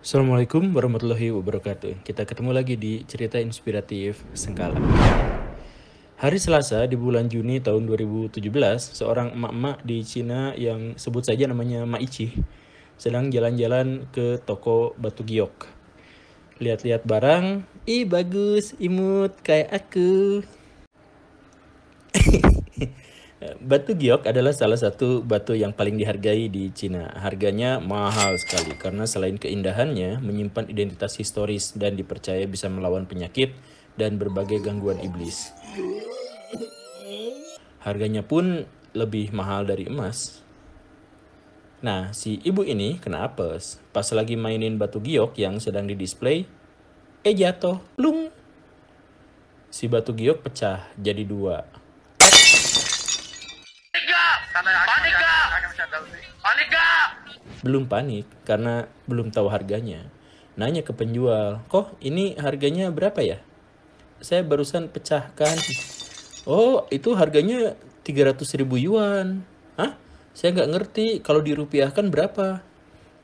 Assalamualaikum warahmatullahi wabarakatuh. Kita ketemu lagi di cerita inspiratif Sengkala. Hari Selasa di bulan Juni tahun 2017, seorang emak-emak di Cina yang sebut saja namanya Maichi sedang jalan-jalan ke toko batu giok. Lihat-lihat barang, ih bagus, imut kayak aku. Batu giok adalah salah satu batu yang paling dihargai di Cina. Harganya mahal sekali karena selain keindahannya menyimpan identitas historis dan dipercaya bisa melawan penyakit dan berbagai gangguan iblis. Harganya pun lebih mahal dari emas. Nah, si ibu ini kena apes. Pas lagi mainin batu giok yang sedang didisplay, eh jatuh, plung. Si batu giok pecah jadi dua. Panik Belum panik karena belum tahu harganya. Nanya ke penjual, kok ini harganya berapa ya? Saya barusan pecahkan. Oh, itu harganya 300 ribu yuan. Hah? Saya nggak ngerti kalau dirupiahkan berapa.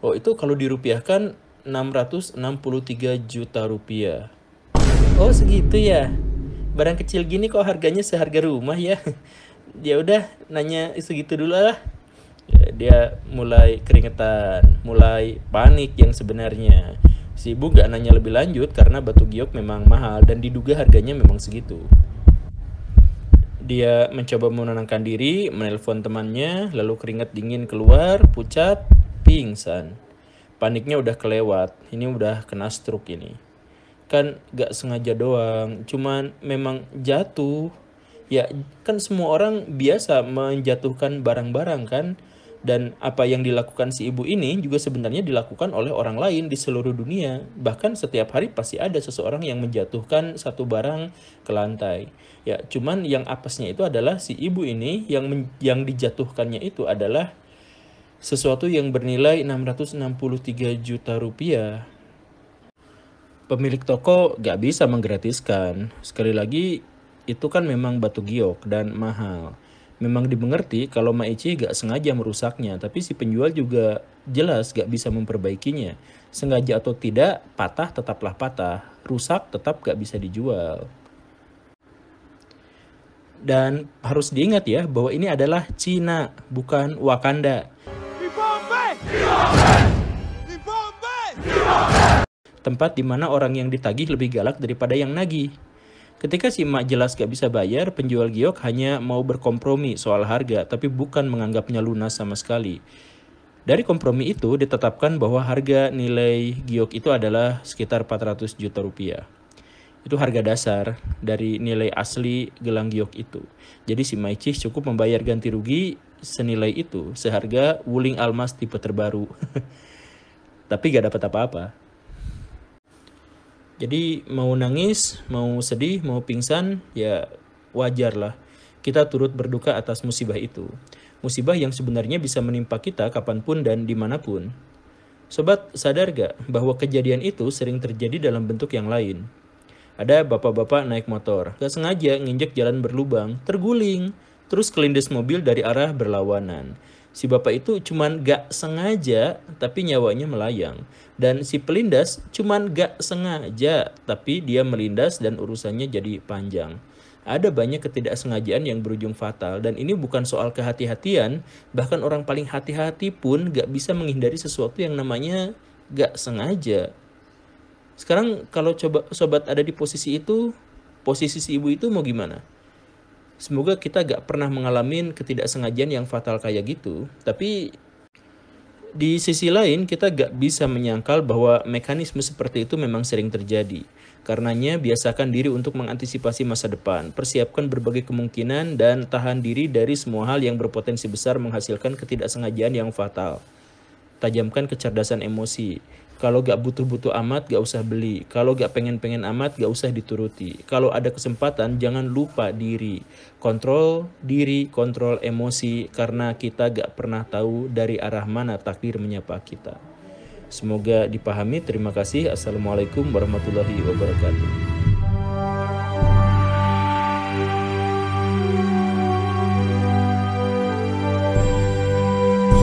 Oh, itu kalau dirupiahkan 663 juta rupiah. Oh, segitu ya? Barang kecil gini kok harganya seharga rumah ya? ya udah nanya segitu dulu lah dia mulai keringetan, mulai panik yang sebenarnya. si ibu gak nanya lebih lanjut karena batu giok memang mahal dan diduga harganya memang segitu. Dia mencoba menenangkan diri, menelpon temannya, lalu keringat dingin keluar, pucat, pingsan. Paniknya udah kelewat, ini udah kena stroke ini. Kan gak sengaja doang, cuman memang jatuh ya kan semua orang biasa menjatuhkan barang-barang kan dan apa yang dilakukan si ibu ini juga sebenarnya dilakukan oleh orang lain di seluruh dunia. Bahkan setiap hari pasti ada seseorang yang menjatuhkan satu barang ke lantai. Ya, cuman yang apesnya itu adalah si ibu ini yang men, yang dijatuhkannya itu adalah sesuatu yang bernilai 663 juta rupiah. Pemilik toko gak bisa menggratiskan. Sekali lagi, itu kan memang batu giok dan mahal. Memang dimengerti kalau Maichi gak sengaja merusaknya, tapi si penjual juga jelas gak bisa memperbaikinya. Sengaja atau tidak, patah tetaplah patah, rusak tetap gak bisa dijual. Dan harus diingat ya bahwa ini adalah Cina, bukan Wakanda. Tempat di mana orang yang ditagih lebih galak daripada yang nagih. Ketika si emak jelas gak bisa bayar, penjual giok hanya mau berkompromi soal harga, tapi bukan menganggapnya lunas sama sekali. Dari kompromi itu ditetapkan bahwa harga nilai giok itu adalah sekitar 400 juta rupiah. Itu harga dasar dari nilai asli gelang giok itu. Jadi si Maicis cukup membayar ganti rugi senilai itu, seharga wuling almas tipe terbaru. tapi gak dapat apa-apa. Jadi mau nangis, mau sedih, mau pingsan, ya wajarlah. Kita turut berduka atas musibah itu. Musibah yang sebenarnya bisa menimpa kita kapanpun dan dimanapun. Sobat, sadar gak bahwa kejadian itu sering terjadi dalam bentuk yang lain? Ada bapak-bapak naik motor, gak sengaja nginjek jalan berlubang, terguling, terus kelindes mobil dari arah berlawanan si bapak itu cuman gak sengaja tapi nyawanya melayang dan si pelindas cuman gak sengaja tapi dia melindas dan urusannya jadi panjang ada banyak ketidaksengajaan yang berujung fatal dan ini bukan soal kehati-hatian bahkan orang paling hati-hati pun gak bisa menghindari sesuatu yang namanya gak sengaja sekarang kalau coba sobat ada di posisi itu posisi si ibu itu mau gimana Semoga kita gak pernah mengalami ketidaksengajaan yang fatal kayak gitu. Tapi di sisi lain kita gak bisa menyangkal bahwa mekanisme seperti itu memang sering terjadi. Karenanya biasakan diri untuk mengantisipasi masa depan, persiapkan berbagai kemungkinan dan tahan diri dari semua hal yang berpotensi besar menghasilkan ketidaksengajaan yang fatal. Tajamkan kecerdasan emosi, kalau gak butuh-butuh amat, gak usah beli. Kalau gak pengen-pengen amat, gak usah dituruti. Kalau ada kesempatan, jangan lupa diri. Kontrol diri, kontrol emosi, karena kita gak pernah tahu dari arah mana takdir menyapa kita. Semoga dipahami. Terima kasih. Assalamualaikum warahmatullahi wabarakatuh.